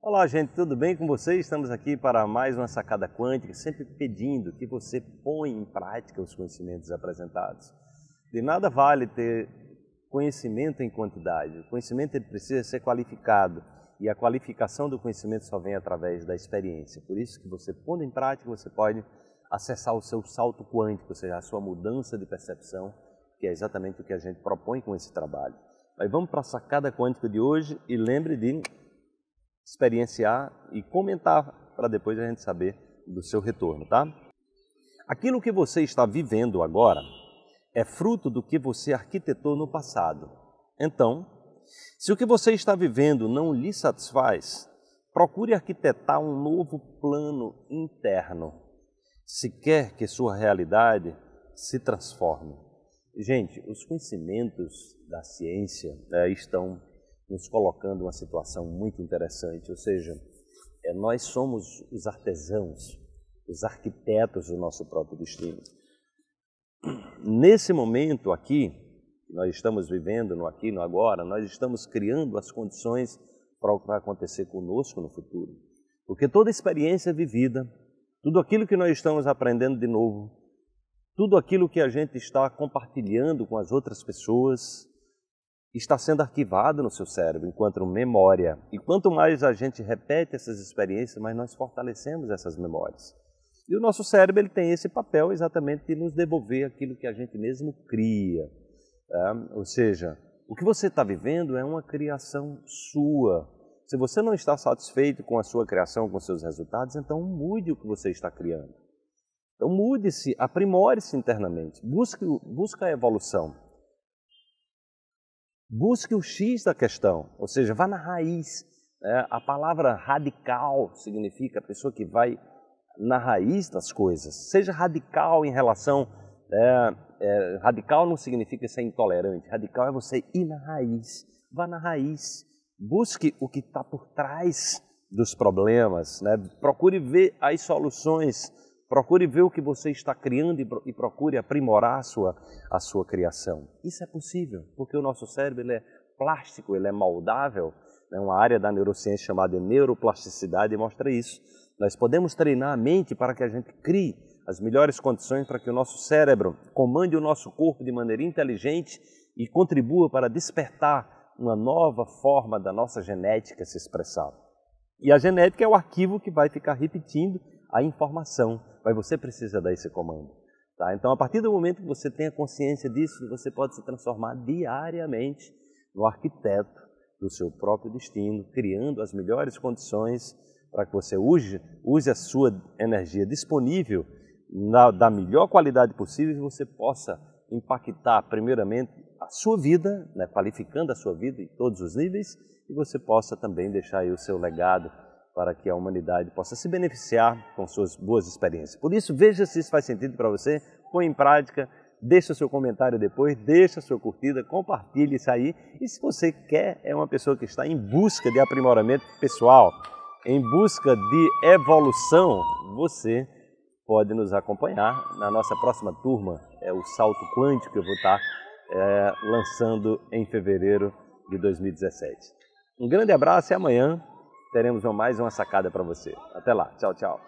Olá, gente, tudo bem com vocês? Estamos aqui para mais uma sacada quântica, sempre pedindo que você põe em prática os conhecimentos apresentados. De nada vale ter conhecimento em quantidade. O conhecimento ele precisa ser qualificado e a qualificação do conhecimento só vem através da experiência. Por isso que você pondo em prática, você pode acessar o seu salto quântico, ou seja, a sua mudança de percepção, que é exatamente o que a gente propõe com esse trabalho. vamos para a sacada quântica de hoje e lembre de experienciar e comentar para depois a gente saber do seu retorno, tá? Aquilo que você está vivendo agora é fruto do que você arquitetou no passado. Então, se o que você está vivendo não lhe satisfaz, procure arquitetar um novo plano interno, se quer que sua realidade se transforme. Gente, os conhecimentos da ciência é, estão nos colocando uma situação muito interessante, ou seja, é, nós somos os artesãos, os arquitetos do nosso próprio destino. Nesse momento aqui, que nós estamos vivendo no aqui, no agora, nós estamos criando as condições para o que vai acontecer conosco no futuro. Porque toda experiência vivida, tudo aquilo que nós estamos aprendendo de novo, tudo aquilo que a gente está compartilhando com as outras pessoas, está sendo arquivado no seu cérebro enquanto memória. E quanto mais a gente repete essas experiências, mais nós fortalecemos essas memórias. E o nosso cérebro ele tem esse papel exatamente de nos devolver aquilo que a gente mesmo cria. É, ou seja, o que você está vivendo é uma criação sua. Se você não está satisfeito com a sua criação, com seus resultados, então mude o que você está criando. Então mude-se, aprimore-se internamente, busque, busque a evolução. Busque o X da questão, ou seja, vá na raiz. Né? a palavra radical significa a pessoa que vai na raiz das coisas. Seja radical em relação. É, é, radical não significa ser intolerante, radical é você ir na raiz. Vá na raiz. Busque o que está por trás dos problemas, né? procure ver as soluções Procure ver o que você está criando e procure aprimorar a sua, a sua criação. Isso é possível, porque o nosso cérebro ele é plástico, ele é moldável. Né? Uma área da neurociência chamada neuroplasticidade mostra isso. Nós podemos treinar a mente para que a gente crie as melhores condições para que o nosso cérebro comande o nosso corpo de maneira inteligente e contribua para despertar uma nova forma da nossa genética se expressar. E a genética é o arquivo que vai ficar repetindo a informação mas você precisa dar esse comando. Tá? Então, a partir do momento que você tenha consciência disso, você pode se transformar diariamente no arquiteto do seu próprio destino, criando as melhores condições para que você use, use a sua energia disponível na, da melhor qualidade possível e você possa impactar, primeiramente, a sua vida, né, qualificando a sua vida em todos os níveis, e você possa também deixar aí o seu legado para que a humanidade possa se beneficiar com suas boas experiências. Por isso, veja se isso faz sentido para você, põe em prática, deixa o seu comentário depois, deixa a sua curtida, compartilhe isso aí. E se você quer, é uma pessoa que está em busca de aprimoramento pessoal, em busca de evolução, você pode nos acompanhar na nossa próxima turma, é o Salto Quântico que eu vou estar é, lançando em fevereiro de 2017. Um grande abraço e amanhã teremos mais uma sacada para você. Até lá. Tchau, tchau.